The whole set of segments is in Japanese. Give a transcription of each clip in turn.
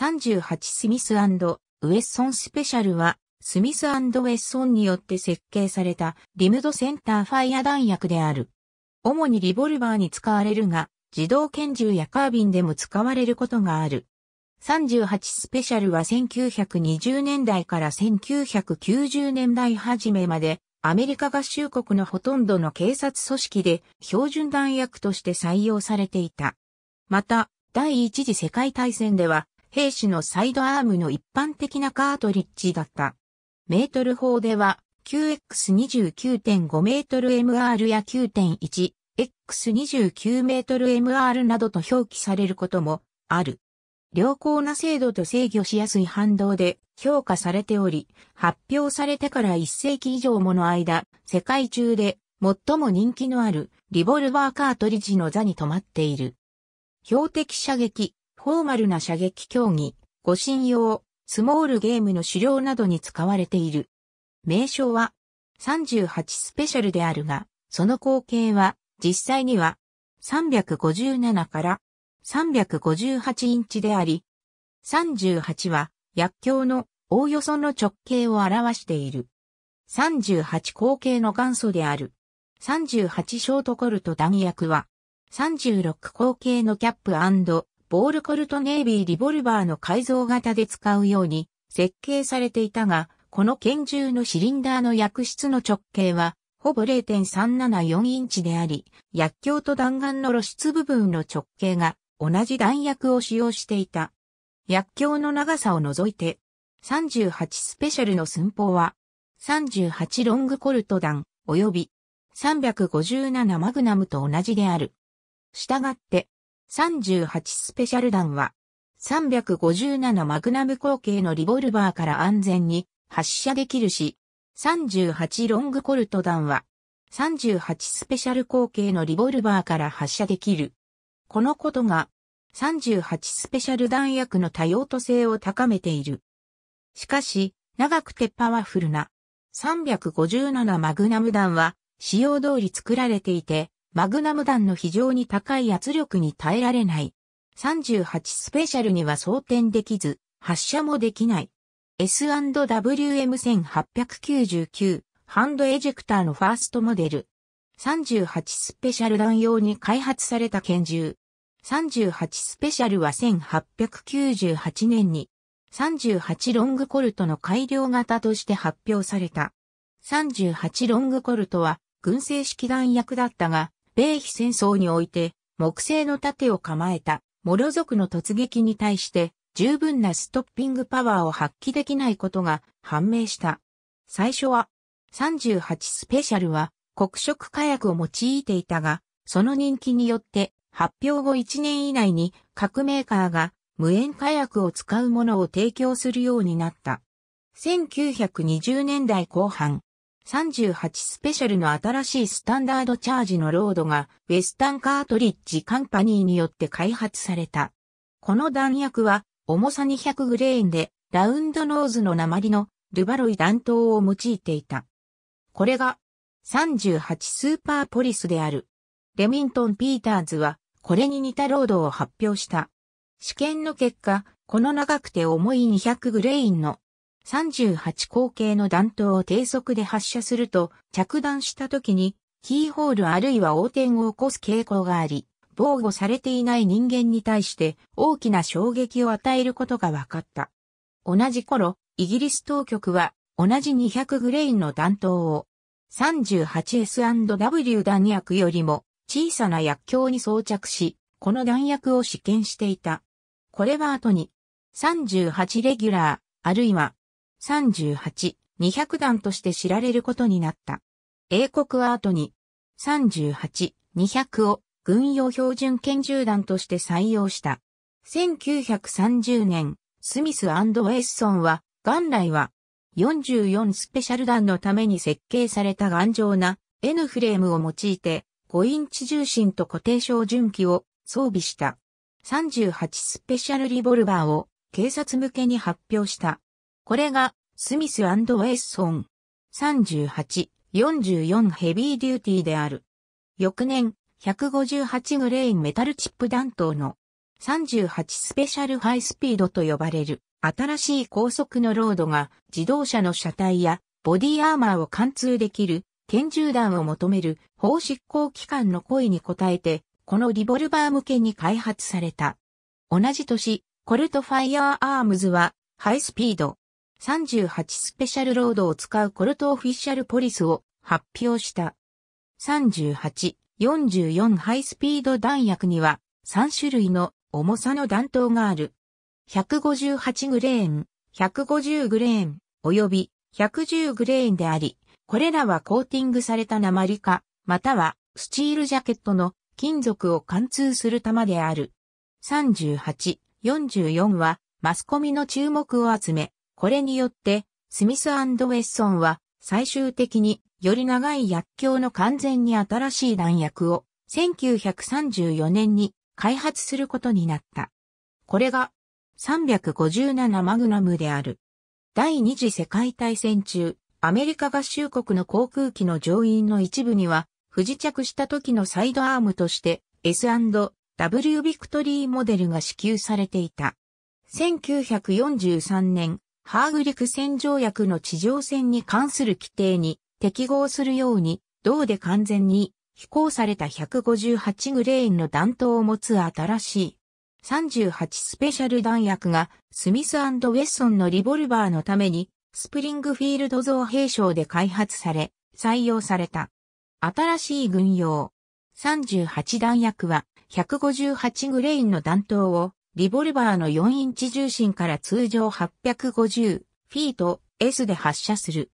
38スミスウェッソンスペシャルは、スミスウェッソンによって設計されたリムドセンターファイア弾薬である。主にリボルバーに使われるが、自動拳銃やカービンでも使われることがある。38スペシャルは1920年代から1990年代初めまで、アメリカ合衆国のほとんどの警察組織で標準弾薬として採用されていた。また、第一次世界大戦では兵士のサイドアームの一般的なカートリッジだった。メートル砲では 9X29.5 メートル MR や 9.1X29 メートル MR などと表記されることもある。良好な精度と制御しやすい反動で評価されており、発表されてから1世紀以上もの間、世界中で最も人気のあるリボルバーカートリッジの座に止まっている。標的射撃、フォーマルな射撃競技、護身用、スモールゲームの狩猟などに使われている。名称は38スペシャルであるが、その光景は実際には357から358インチであり、38は薬莢のおおよその直径を表している。38口径の元祖である。38ショートコルト弾薬は、36口径のキャップボールコルトネイビーリボルバーの改造型で使うように設計されていたが、この拳銃のシリンダーの薬室の直径は、ほぼ0.374インチであり、薬莢と弾丸の露出部分の直径が同じ弾薬を使用していた。薬莢の長さを除いて、38スペシャルの寸法は、38ロングコルト弾、及び357マグナムと同じである。したがって、38スペシャル弾は、357マグナム口径のリボルバーから安全に発射できるし、38ロングコルト弾は、38スペシャル口径のリボルバーから発射できる。このことが、38スペシャル弾薬の多用途性を高めている。しかし、長くてパワフルな357マグナム弾は使用通り作られていて、マグナム弾の非常に高い圧力に耐えられない。38スペシャルには装填できず、発射もできない。S&WM1899 ハンドエジェクターのファーストモデル。38スペシャル弾用に開発された拳銃。38スペシャルは1898年に38ロングコルトの改良型として発表された。38ロングコルトは軍政式弾薬だったが、米非戦争において、木製の盾を構えた、モロ族の突撃に対して、十分なストッピングパワーを発揮できないことが判明した。最初は、38スペシャルは、黒色火薬を用いていたが、その人気によって、発表後1年以内に各メーカーが無塩火薬を使うものを提供するようになった。1920年代後半、38スペシャルの新しいスタンダードチャージのロードがウェスタンカートリッジカンパニーによって開発された。この弾薬は重さ200グレーンでラウンドノーズの鉛のルバロイ弾頭を用いていた。これが38スーパーポリスである。レミントン・ピーターズはこれに似たロードを発表した。試験の結果、この長くて重い200グレインの38口径の弾頭を低速で発射すると、着弾した時に、キーホールあるいは横転を起こす傾向があり、防護されていない人間に対して大きな衝撃を与えることが分かった。同じ頃、イギリス当局は同じ200グレインの弾頭を 38S&W 弾薬よりも小さな薬莢に装着し、この弾薬を試験していた。これは後に38レギュラー、あるいは38、200弾として知られることになった。英国アートに、38、200を軍用標準拳銃弾として採用した。1930年、スミスウェッソンは、元来は、44スペシャル弾のために設計された頑丈な N フレームを用いて5インチ重心と固定照準器を装備した38スペシャルリボルバーを警察向けに発表した。これが、スミスウェッソン。38、44ヘビーデューティーである。翌年、158グレインメタルチップ弾頭の38スペシャルハイスピードと呼ばれる新しい高速のロードが自動車の車体やボディアーマーを貫通できる拳銃弾を求める法執行機関の声に応えてこのリボルバー向けに開発された。同じ年、コルトファイアーアームズはハイスピード38スペシャルロードを使うコルトオフィシャルポリスを発表した。38、44ハイスピード弾薬には3種類の重さの弾頭がある。158グレーン、150グレーン、及び110グレーンであり、これらはコーティングされた鉛か、またはスチールジャケットの金属を貫通する玉である。38、44はマスコミの注目を集め、これによって、スミスウェッソンは最終的により長い薬莢の完全に新しい弾薬を1934年に開発することになった。これが357マグナムである。第二次世界大戦中、アメリカ合衆国の航空機の乗員の一部には、不時着した時のサイドアームとして S&W ビクトリーモデルが支給されていた。1943年、ハーグ陸戦条約の地上戦に関する規定に適合するように、銅で完全に飛行された158グレーンの弾頭を持つ新しい38スペシャル弾薬がスミスウェッソンのリボルバーのためにスプリングフィールド造兵廠で開発され採用された。新しい軍用38弾薬は158グレインの弾頭をリボルバーの4インチ重心から通常850フィート S で発射する。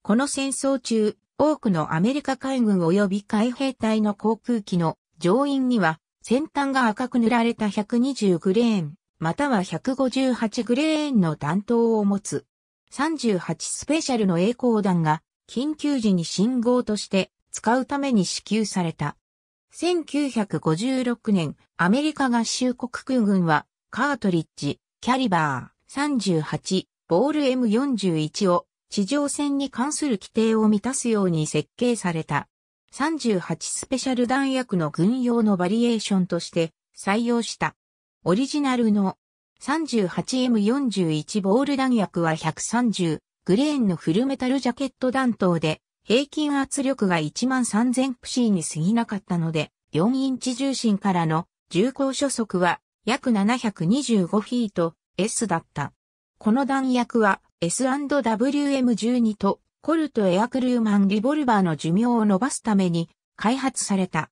この戦争中、多くのアメリカ海軍及び海兵隊の航空機の乗員には先端が赤く塗られた120グレーン、または158グレーンの弾頭を持つ。38スペシャルの栄光弾が緊急時に信号として使うために支給された。1956年、アメリカ合衆国空軍は、カートリッジ、キャリバー、38、ボール M41 を、地上戦に関する規定を満たすように設計された。38スペシャル弾薬の軍用のバリエーションとして採用した。オリジナルの 38M41 ボール弾薬は130グレーンのフルメタルジャケット弾頭で平均圧力が13000プシーに過ぎなかったので、4インチ重心からの重厚初速は約725フィート S だった。この弾薬は S&WM12 とコルトエアクルーマンリボルバーの寿命を伸ばすために開発された。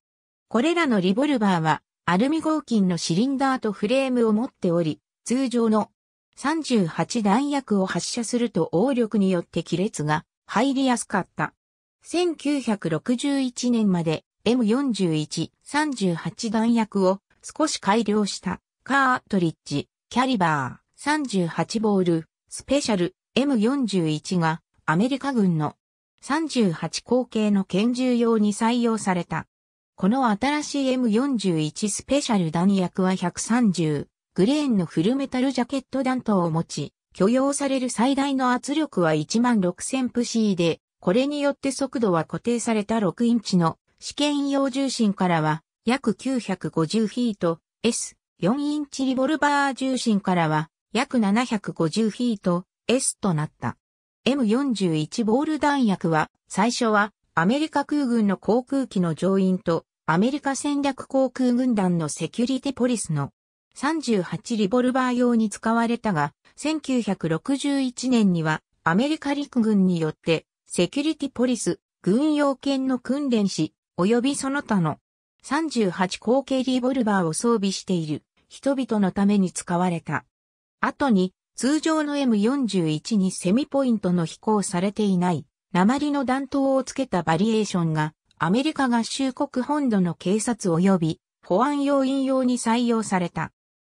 これらのリボルバーはアルミ合金のシリンダーとフレームを持っており、通常の38弾薬を発射すると応力によって亀裂が入りやすかった。1961年まで M41、38弾薬を少し改良したカートリッジ、キャリバー、38ボール、スペシャル M41 がアメリカ軍の38口径の拳銃用に採用された。この新しい M41 スペシャル弾薬は130グレーンのフルメタルジャケット弾頭を持ち、許容される最大の圧力は16000プシーでこれによって速度は固定された6インチの試験用重心からは約950フィート S4 インチリボルバー重心からは約750フィート S となった。M41 ボール弾薬は最初はアメリカ空軍の航空機の乗員とアメリカ戦略航空軍団のセキュリティポリスの38リボルバー用に使われたが1961年にはアメリカ陸軍によってセキュリティポリス、軍用犬の訓練士、及びその他の38口径リボルバーを装備している人々のために使われた。後に通常の M41 にセミポイントの飛行されていない鉛の弾頭をつけたバリエーションがアメリカ合衆国本土の警察及び保安要員用に採用された。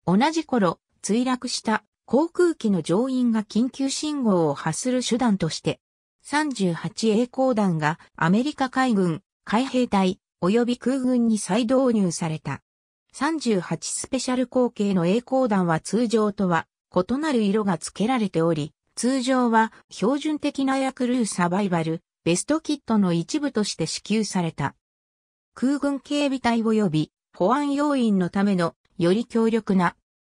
同じ頃墜落した航空機の乗員が緊急信号を発する手段として38栄光弾がアメリカ海軍、海兵隊、及び空軍に再導入された。38スペシャル口径の栄光弾は通常とは異なる色が付けられており、通常は標準的なヤアクルーサバイバル、ベストキットの一部として支給された。空軍警備隊及び保安要員のためのより強力な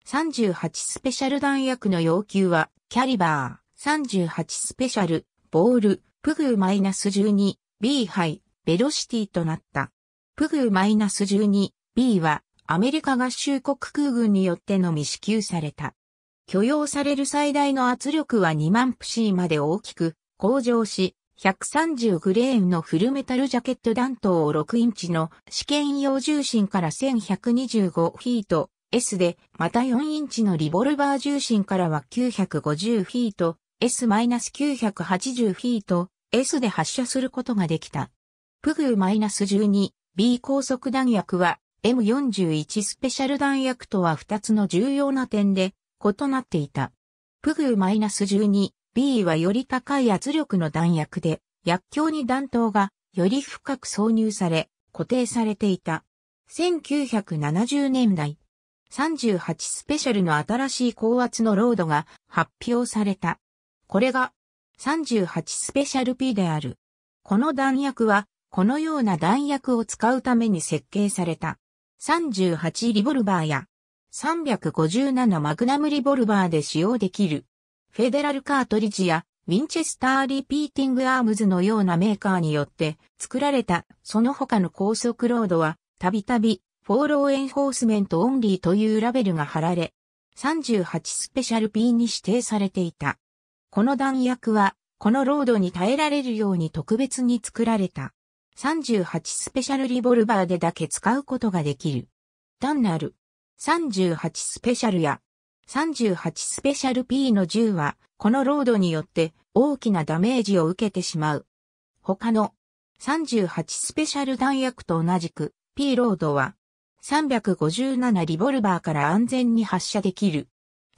38スペシャル弾薬の要求はキャリバー38スペシャルボール、プグーマイナス 12B 杯、ベロシティとなった。プグーマイナス 12B は、アメリカ合衆国空軍によってのみ支給された。許容される最大の圧力は2万プシーまで大きく、向上し、130グレーンのフルメタルジャケット弾頭を6インチの試験用重心から1125フィート S で、また4インチのリボルバー重心からは950フィート S-980 フィート S で発射することができた。プグー -12B 高速弾薬は M41 スペシャル弾薬とは2つの重要な点で異なっていた。プグー -12B はより高い圧力の弾薬で、薬莢に弾頭がより深く挿入され、固定されていた。1970年代、38スペシャルの新しい高圧のロードが発表された。これが38スペシャル P である。この弾薬は、このような弾薬を使うために設計された。38リボルバーや357マグナムリボルバーで使用できる。フェデラルカートリッジやウィンチェスターリピーティングアームズのようなメーカーによって作られたその他の高速ロードはたびたびフォーローエンフォースメントオンリーというラベルが貼られ38スペシャル P に指定されていた。この弾薬は、このロードに耐えられるように特別に作られた。38スペシャルリボルバーでだけ使うことができる。単なる38スペシャルや38スペシャル P の銃は、このロードによって大きなダメージを受けてしまう。他の38スペシャル弾薬と同じく P ロードは357リボルバーから安全に発射できる。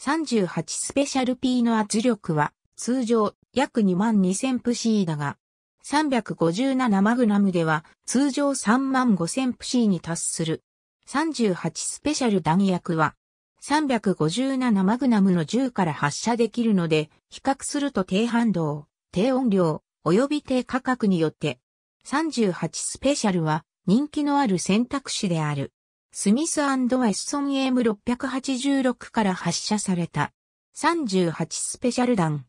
38スペシャル P の圧力は通常約2万2000プシーだが、357マグナムでは通常3万5000プシーに達する。38スペシャル弾薬は357マグナムの銃から発射できるので、比較すると低反動、低音量、及び低価格によって、38スペシャルは人気のある選択肢である。スミスエッソン AM686 から発射された38スペシャル弾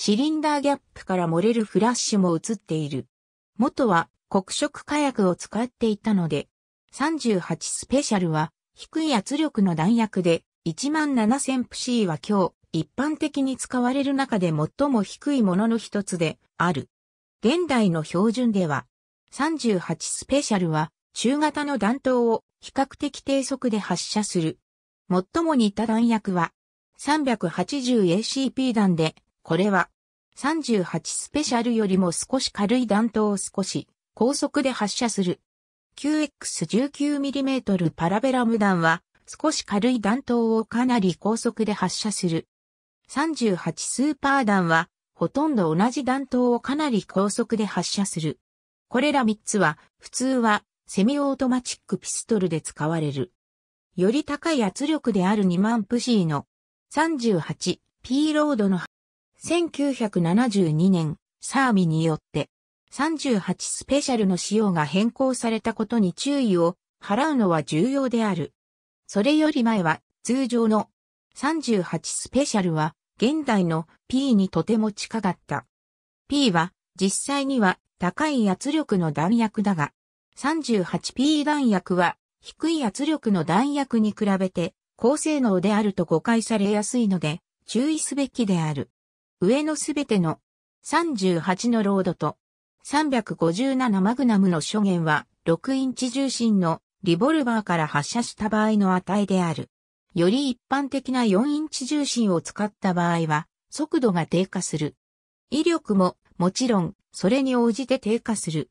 シリンダーギャップから漏れるフラッシュも映っている。元は黒色火薬を使っていたので、38スペシャルは低い圧力の弾薬で1 7 0 0 0シ c は今日一般的に使われる中で最も低いものの一つである。現代の標準では38スペシャルは中型の弾頭を比較的低速で発射する。最も似た弾薬は 380ACP 弾でこれは、38スペシャルよりも少し軽い弾頭を少し高速で発射する。q x 1 9 m m パラベラム弾は少し軽い弾頭をかなり高速で発射する。38スーパー弾はほとんど同じ弾頭をかなり高速で発射する。これら3つは普通はセミオートマチックピストルで使われる。より高い圧力である2万プシーの38ピーロードの1972年、サーミによって、38スペシャルの仕様が変更されたことに注意を払うのは重要である。それより前は、通常の38スペシャルは、現代の P にとても近かった。P は、実際には高い圧力の弾薬だが、38P 弾薬は低い圧力の弾薬に比べて高性能であると誤解されやすいので注意すべきである。上のすべての38のロードと357マグナムの諸弦は6インチ重心のリボルバーから発射した場合の値である。より一般的な4インチ重心を使った場合は速度が低下する。威力ももちろんそれに応じて低下する。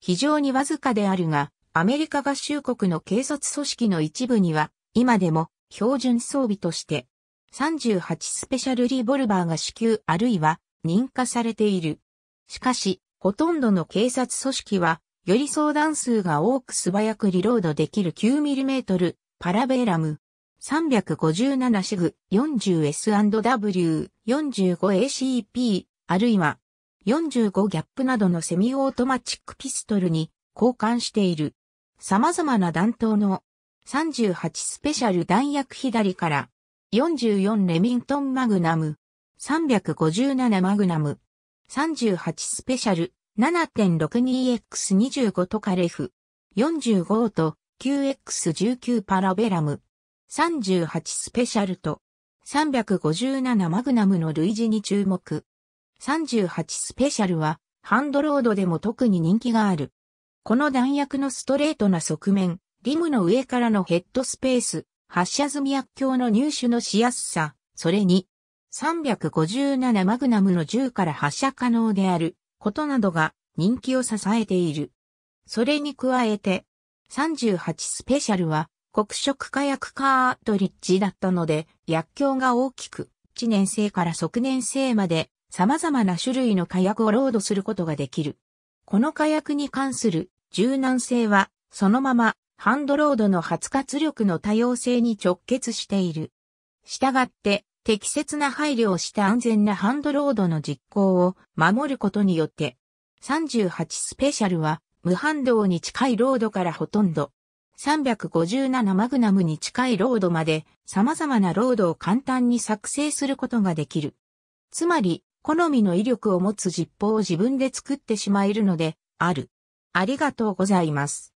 非常にわずかであるが、アメリカ合衆国の警察組織の一部には今でも標準装備として38スペシャルリボルバーが支給あるいは認可されている。しかし、ほとんどの警察組織は、より相談数が多く素早くリロードできる 9mm パラベラム。357シグ 40S&W45ACP あるいは45ギャップなどのセミオートマチックピストルに交換している。様々な弾頭の38スペシャル弾薬左から44レミントンマグナム、357マグナム、38スペシャル、7.62X25 トカレフ、45と 9X19 パラベラム、38スペシャルと、357マグナムの類似に注目。38スペシャルは、ハンドロードでも特に人気がある。この弾薬のストレートな側面、リムの上からのヘッドスペース、発射済み薬莢の入手のしやすさ、それに、357マグナムの銃から発射可能であることなどが人気を支えている。それに加えて、38スペシャルは黒色火薬カートリッジだったので、薬莢が大きく、知年生から即年生まで様々な種類の火薬をロードすることができる。この火薬に関する柔軟性は、そのままハンドロードの発活力の多様性に直結している。したがって、適切な配慮をした安全なハンドロードの実行を守ることによって、38スペシャルは無反動に近いロードからほとんど、357マグナムに近いロードまで様々なロードを簡単に作成することができる。つまり、好みの威力を持つ実法を自分で作ってしまえるので、ある。ありがとうございます。